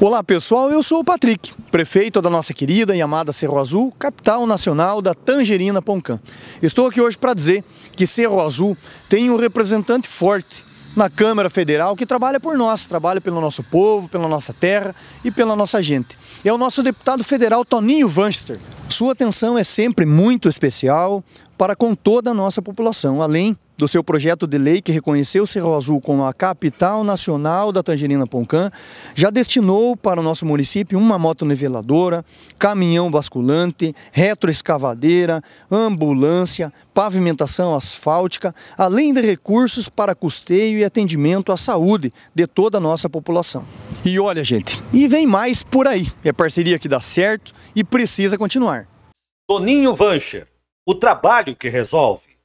Olá pessoal, eu sou o Patrick, prefeito da nossa querida e amada Cerro Azul, capital nacional da Tangerina Poncã. Estou aqui hoje para dizer que Cerro Azul tem um representante forte na Câmara Federal que trabalha por nós, trabalha pelo nosso povo, pela nossa terra e pela nossa gente. É o nosso deputado federal Toninho Vanster. Sua atenção é sempre muito especial para com toda a nossa população, além do seu projeto de lei que reconheceu o Cerro Azul como a capital nacional da tangerina Poncã, já destinou para o nosso município uma moto niveladora, caminhão basculante, retroescavadeira, ambulância, pavimentação asfáltica, além de recursos para custeio e atendimento à saúde de toda a nossa população. E olha, gente, e vem mais por aí. É parceria que dá certo e precisa continuar. Toninho Vancher, o trabalho que resolve.